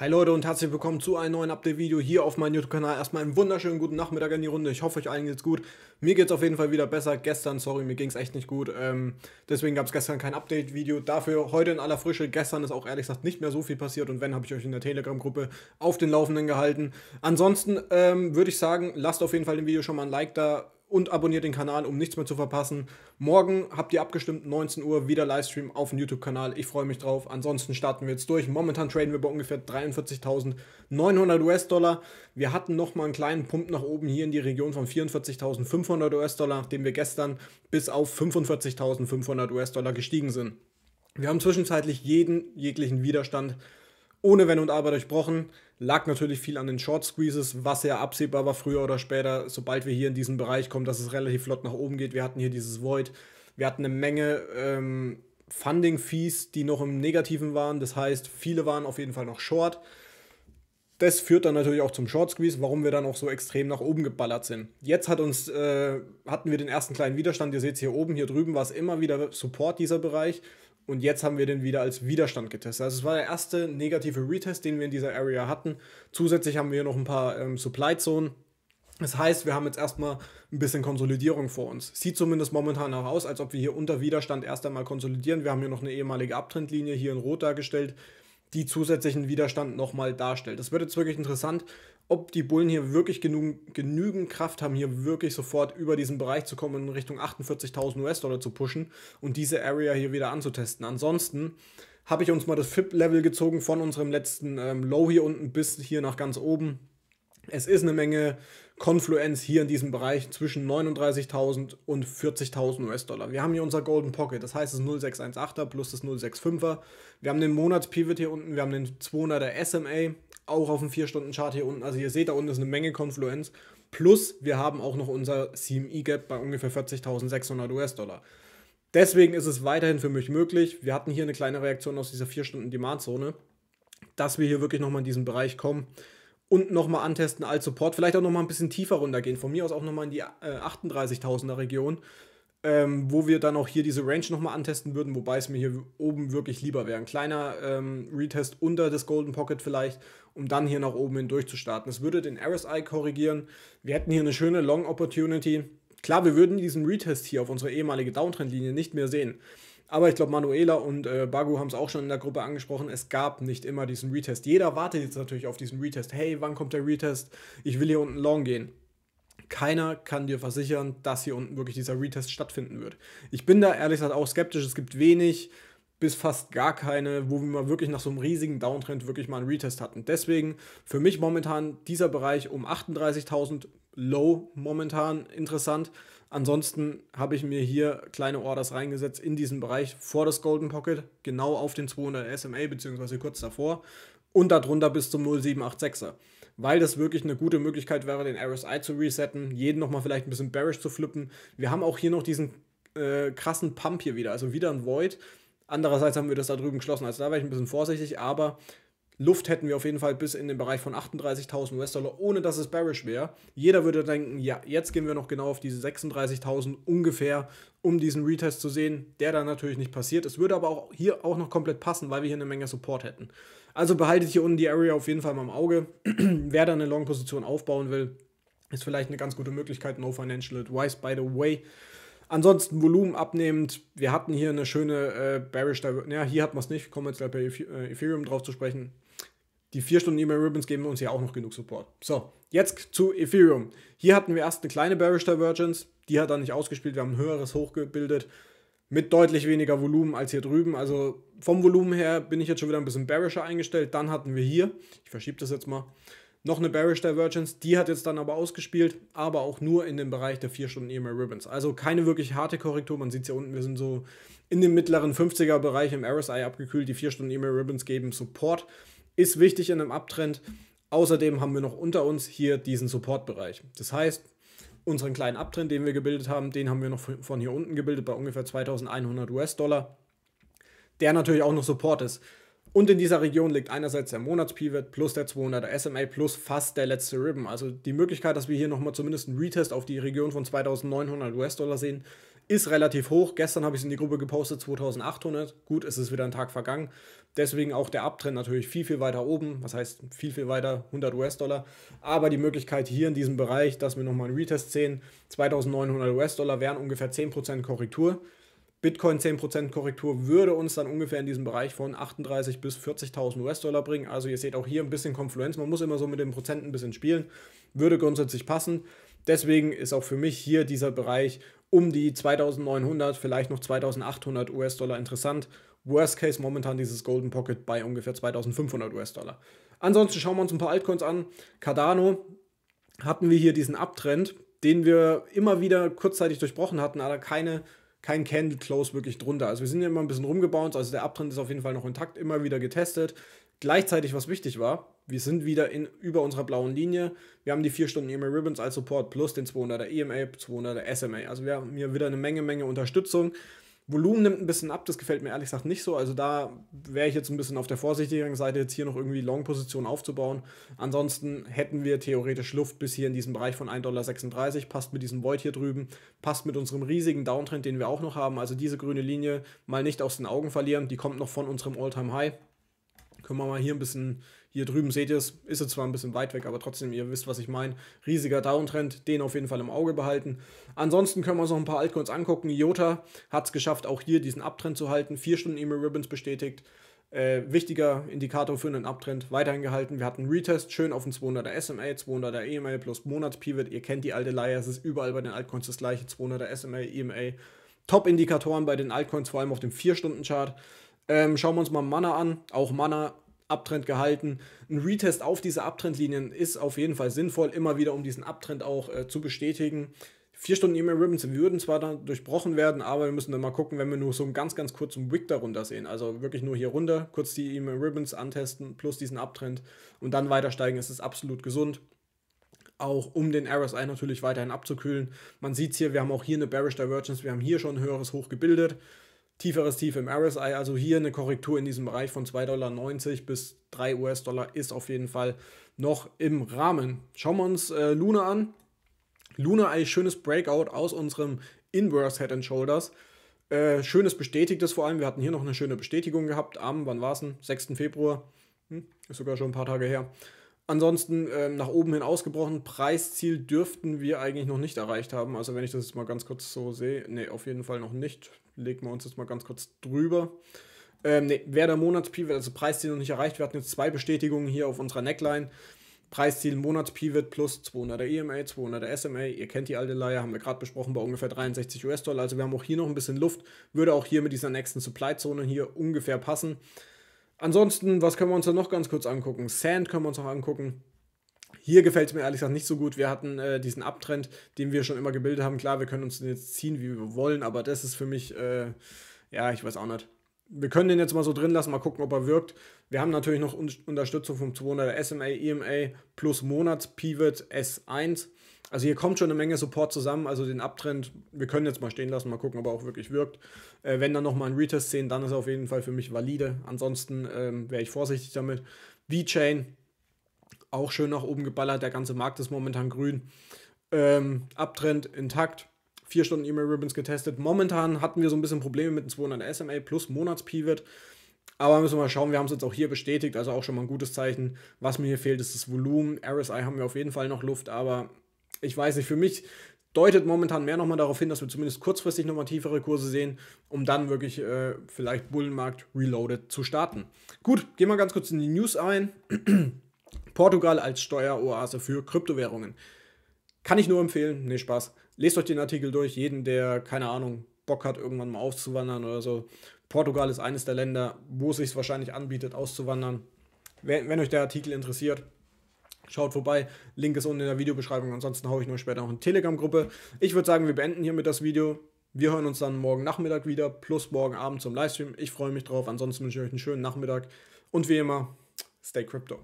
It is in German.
Hi Leute und herzlich willkommen zu einem neuen Update-Video hier auf meinem YouTube-Kanal. Erstmal einen wunderschönen guten Nachmittag in die Runde. Ich hoffe, euch allen geht's gut. Mir geht's auf jeden Fall wieder besser. Gestern, sorry, mir ging's echt nicht gut. Ähm, deswegen gab's gestern kein Update-Video. Dafür heute in aller Frische. Gestern ist auch ehrlich gesagt nicht mehr so viel passiert und wenn, habe ich euch in der Telegram-Gruppe auf den Laufenden gehalten. Ansonsten ähm, würde ich sagen, lasst auf jeden Fall dem Video schon mal ein Like da und abonniert den Kanal, um nichts mehr zu verpassen. Morgen habt ihr abgestimmt, 19 Uhr, wieder Livestream auf dem YouTube-Kanal. Ich freue mich drauf. Ansonsten starten wir jetzt durch. Momentan traden wir bei ungefähr 43.900 US-Dollar. Wir hatten nochmal einen kleinen Pump nach oben hier in die Region von 44.500 US-Dollar, nachdem wir gestern bis auf 45.500 US-Dollar gestiegen sind. Wir haben zwischenzeitlich jeden jeglichen Widerstand ohne Wenn und Aber durchbrochen. Lag natürlich viel an den Short Squeezes, was ja absehbar war früher oder später, sobald wir hier in diesen Bereich kommen, dass es relativ flott nach oben geht. Wir hatten hier dieses Void, wir hatten eine Menge ähm, Funding Fees, die noch im Negativen waren. Das heißt, viele waren auf jeden Fall noch Short. Das führt dann natürlich auch zum Short Squeeze, warum wir dann auch so extrem nach oben geballert sind. Jetzt hat uns, äh, hatten wir den ersten kleinen Widerstand. Ihr seht es hier oben, hier drüben war es immer wieder Support dieser Bereich. Und jetzt haben wir den wieder als Widerstand getestet. Also es war der erste negative Retest, den wir in dieser Area hatten. Zusätzlich haben wir noch ein paar ähm, Supply Zonen. Das heißt, wir haben jetzt erstmal ein bisschen Konsolidierung vor uns. Sieht zumindest momentan auch aus, als ob wir hier unter Widerstand erst einmal konsolidieren. Wir haben hier noch eine ehemalige Abtrendlinie hier in Rot dargestellt die zusätzlichen Widerstand nochmal darstellt. Das wird jetzt wirklich interessant, ob die Bullen hier wirklich genug, genügend Kraft haben, hier wirklich sofort über diesen Bereich zu kommen und in Richtung 48.000 US-Dollar zu pushen und diese Area hier wieder anzutesten. Ansonsten habe ich uns mal das FIP-Level gezogen von unserem letzten ähm, Low hier unten bis hier nach ganz oben. Es ist eine Menge Konfluenz hier in diesem Bereich zwischen 39.000 und 40.000 US-Dollar. Wir haben hier unser Golden Pocket, das heißt das 0618er plus das 065er. Wir haben den Monats-Pivot hier unten, wir haben den 200er SMA, auch auf dem 4-Stunden-Chart hier unten. Also ihr seht, da unten ist eine Menge Konfluenz. Plus wir haben auch noch unser CME-Gap bei ungefähr 40.600 US-Dollar. Deswegen ist es weiterhin für mich möglich. Wir hatten hier eine kleine Reaktion aus dieser 4-Stunden-Demand-Zone, dass wir hier wirklich nochmal in diesen Bereich kommen und nochmal antesten als Support. Vielleicht auch nochmal ein bisschen tiefer runtergehen. Von mir aus auch nochmal in die äh, 38.000er Region, ähm, wo wir dann auch hier diese Range nochmal antesten würden, wobei es mir hier oben wirklich lieber wäre. Ein kleiner ähm, Retest unter das Golden Pocket vielleicht, um dann hier nach oben hin durchzustarten. Es würde den RSI korrigieren. Wir hätten hier eine schöne Long Opportunity. Klar, wir würden diesen Retest hier auf unserer ehemalige Downtrendlinie nicht mehr sehen. Aber ich glaube, Manuela und äh, Bagu haben es auch schon in der Gruppe angesprochen. Es gab nicht immer diesen Retest. Jeder wartet jetzt natürlich auf diesen Retest. Hey, wann kommt der Retest? Ich will hier unten long gehen. Keiner kann dir versichern, dass hier unten wirklich dieser Retest stattfinden wird. Ich bin da ehrlich gesagt auch skeptisch. Es gibt wenig bis fast gar keine, wo wir mal wirklich nach so einem riesigen Downtrend wirklich mal einen Retest hatten. Deswegen für mich momentan dieser Bereich um 38.000 Low momentan interessant. Ansonsten habe ich mir hier kleine Orders reingesetzt in diesen Bereich vor das Golden Pocket, genau auf den 200 SMA bzw. kurz davor und darunter bis zum 0786er. Weil das wirklich eine gute Möglichkeit wäre, den RSI zu resetten, jeden nochmal vielleicht ein bisschen bearish zu flippen. Wir haben auch hier noch diesen äh, krassen Pump hier wieder, also wieder ein Void. Andererseits haben wir das da drüben geschlossen, also da war ich ein bisschen vorsichtig, aber Luft hätten wir auf jeden Fall bis in den Bereich von 38.000 US-Dollar, ohne dass es bearish wäre. Jeder würde denken, ja, jetzt gehen wir noch genau auf diese 36.000 ungefähr, um diesen Retest zu sehen, der dann natürlich nicht passiert. Es würde aber auch hier auch noch komplett passen, weil wir hier eine Menge Support hätten. Also behaltet hier unten die Area auf jeden Fall mal im Auge. Wer da eine Long-Position aufbauen will, ist vielleicht eine ganz gute Möglichkeit. No Financial Advice, by the way. Ansonsten Volumen abnehmend. Wir hatten hier eine schöne äh, Bearish Ja, hier hatten wir es nicht. Wir kommen jetzt gleich bei äh, Ethereum drauf zu sprechen die vier Stunden E-Mail Ribbons geben uns ja auch noch genug Support. So, jetzt zu Ethereum. Hier hatten wir erst eine kleine Bearish Divergence, die hat dann nicht ausgespielt, wir haben ein höheres Hoch gebildet mit deutlich weniger Volumen als hier drüben. Also vom Volumen her bin ich jetzt schon wieder ein bisschen bearischer eingestellt. Dann hatten wir hier, ich verschiebe das jetzt mal, noch eine Bearish Divergence, die hat jetzt dann aber ausgespielt, aber auch nur in dem Bereich der 4 Stunden EMA Ribbons. Also keine wirklich harte Korrektur, man sieht es hier unten, wir sind so in dem mittleren 50er Bereich im RSI abgekühlt, die 4 Stunden EMA Ribbons geben Support ist wichtig in einem Abtrend. Außerdem haben wir noch unter uns hier diesen Supportbereich. Das heißt, unseren kleinen Abtrend, den wir gebildet haben, den haben wir noch von hier unten gebildet bei ungefähr 2100 US-Dollar, der natürlich auch noch Support ist. Und in dieser Region liegt einerseits der Monats-Pivot plus der 200er SMA plus fast der letzte Ribbon. Also die Möglichkeit, dass wir hier nochmal zumindest einen Retest auf die Region von 2900 US-Dollar sehen, ist relativ hoch. Gestern habe ich es in die Gruppe gepostet, 2800. Gut, es ist wieder ein Tag vergangen. Deswegen auch der Abtrend natürlich viel, viel weiter oben. Was heißt viel, viel weiter, 100 US-Dollar. Aber die Möglichkeit hier in diesem Bereich, dass wir nochmal einen Retest sehen, 2900 US-Dollar wären ungefähr 10% Korrektur. Bitcoin 10% Korrektur würde uns dann ungefähr in diesem Bereich von 38 bis 40.000 US-Dollar bringen. Also ihr seht auch hier ein bisschen Konfluenz. Man muss immer so mit den Prozenten ein bisschen spielen. Würde grundsätzlich passen. Deswegen ist auch für mich hier dieser Bereich um die 2900, vielleicht noch 2800 US-Dollar interessant. Worst Case momentan dieses Golden Pocket bei ungefähr 2500 US-Dollar. Ansonsten schauen wir uns ein paar Altcoins an. Cardano hatten wir hier diesen Abtrend, den wir immer wieder kurzzeitig durchbrochen hatten, aber keine, kein Candle Close wirklich drunter. Also wir sind ja immer ein bisschen rumgebaut, also der Abtrend ist auf jeden Fall noch intakt, immer wieder getestet. Gleichzeitig, was wichtig war, wir sind wieder in, über unserer blauen Linie. Wir haben die 4 Stunden EMA Ribbons als Support plus den 200er EMA, 200er SMA. Also wir haben hier wieder eine Menge, Menge Unterstützung. Volumen nimmt ein bisschen ab, das gefällt mir ehrlich gesagt nicht so. Also da wäre ich jetzt ein bisschen auf der vorsichtigeren Seite, jetzt hier noch irgendwie Long-Position aufzubauen. Ansonsten hätten wir theoretisch Luft bis hier in diesem Bereich von 1,36 Dollar. Passt mit diesem Void hier drüben, passt mit unserem riesigen Downtrend, den wir auch noch haben. Also diese grüne Linie mal nicht aus den Augen verlieren, die kommt noch von unserem All-Time-High können wir mal hier ein bisschen, hier drüben seht ihr es, ist es zwar ein bisschen weit weg, aber trotzdem, ihr wisst, was ich meine. Riesiger Downtrend, den auf jeden Fall im Auge behalten. Ansonsten können wir uns noch ein paar Altcoins angucken. IOTA hat es geschafft, auch hier diesen Abtrend zu halten. Vier Stunden E-Mail Ribbons bestätigt. Äh, wichtiger Indikator für einen Abtrend weiterhin gehalten. Wir hatten Retest, schön auf dem 200er SMA, 200er EMA plus Monatspivot. Ihr kennt die alte Leier, es ist überall bei den Altcoins das gleiche, 200er SMA, EMA. Top-Indikatoren bei den Altcoins, vor allem auf dem 4-Stunden-Chart. Ähm, schauen wir uns mal Mana an. Auch Mana Abtrend gehalten. Ein Retest auf diese Abtrendlinien ist auf jeden Fall sinnvoll, immer wieder um diesen Abtrend auch äh, zu bestätigen. Vier Stunden E-Mail Ribbons würden zwar dann durchbrochen werden, aber wir müssen dann mal gucken, wenn wir nur so einen ganz, ganz kurzen Wick darunter sehen. Also wirklich nur hier runter, kurz die E-Mail Ribbons antesten, plus diesen Abtrend und dann weiter steigen, ist es absolut gesund. Auch um den RSI natürlich weiterhin abzukühlen. Man sieht es hier, wir haben auch hier eine Bearish Divergence, wir haben hier schon ein höheres Hoch gebildet tieferes Tief im RSI. Also hier eine Korrektur in diesem Bereich von 2,90 Dollar bis 3 US-Dollar ist auf jeden Fall noch im Rahmen. Schauen wir uns äh, Luna an. Luna, ein schönes Breakout aus unserem Inverse Head and Shoulders. Äh, schönes bestätigtes vor allem. Wir hatten hier noch eine schöne Bestätigung gehabt am, wann war es denn? 6. Februar. Hm, ist sogar schon ein paar Tage her. Ansonsten äh, nach oben hin ausgebrochen. Preisziel dürften wir eigentlich noch nicht erreicht haben. Also wenn ich das jetzt mal ganz kurz so sehe, nee, auf jeden Fall noch nicht legen wir uns das mal ganz kurz drüber. Ähm, nee, Werder Monats-Pivot, also Preisziel noch nicht erreicht. Wir hatten jetzt zwei Bestätigungen hier auf unserer Neckline. Preisziel Monats-Pivot plus 200 EMA, 200 SMA. Ihr kennt die alte Leier, haben wir gerade besprochen, bei ungefähr 63 US-Dollar. Also wir haben auch hier noch ein bisschen Luft. Würde auch hier mit dieser nächsten Supply-Zone hier ungefähr passen. Ansonsten, was können wir uns da noch ganz kurz angucken? Sand können wir uns noch angucken. Hier gefällt es mir ehrlich gesagt nicht so gut. Wir hatten äh, diesen Abtrend, den wir schon immer gebildet haben. Klar, wir können uns den jetzt ziehen, wie wir wollen, aber das ist für mich, äh, ja, ich weiß auch nicht. Wir können den jetzt mal so drin lassen, mal gucken, ob er wirkt. Wir haben natürlich noch Un Unterstützung vom 200er SMA, EMA plus Monats-Pivot S1. Also hier kommt schon eine Menge Support zusammen, also den Abtrend, wir können jetzt mal stehen lassen, mal gucken, ob er auch wirklich wirkt. Äh, wenn dann nochmal ein Retest sehen, dann ist er auf jeden Fall für mich valide. Ansonsten ähm, wäre ich vorsichtig damit. V-Chain, auch schön nach oben geballert. Der ganze Markt ist momentan grün. Ähm, Abtrend intakt. Vier Stunden E-Mail Ribbons getestet. Momentan hatten wir so ein bisschen Probleme mit dem 200 SMA plus Monats-Pivot. Aber müssen wir mal schauen, wir haben es jetzt auch hier bestätigt, also auch schon mal ein gutes Zeichen. Was mir hier fehlt, ist das Volumen. RSI haben wir auf jeden Fall noch Luft, aber ich weiß nicht, für mich deutet momentan mehr nochmal darauf hin, dass wir zumindest kurzfristig nochmal tiefere Kurse sehen, um dann wirklich äh, vielleicht Bullenmarkt Reloaded zu starten. Gut, gehen wir ganz kurz in die News ein. Portugal als Steueroase für Kryptowährungen. Kann ich nur empfehlen. Nee, Spaß. Lest euch den Artikel durch. Jeden, der, keine Ahnung, Bock hat, irgendwann mal auszuwandern oder so. Portugal ist eines der Länder, wo es sich wahrscheinlich anbietet, auszuwandern. Wenn, wenn euch der Artikel interessiert, Schaut vorbei. Link ist unten in der Videobeschreibung. Ansonsten haue ich nur später noch eine Telegram-Gruppe. Ich würde sagen, wir beenden hiermit das Video. Wir hören uns dann morgen Nachmittag wieder, plus morgen Abend zum Livestream. Ich freue mich drauf. Ansonsten wünsche ich euch einen schönen Nachmittag. Und wie immer, stay crypto.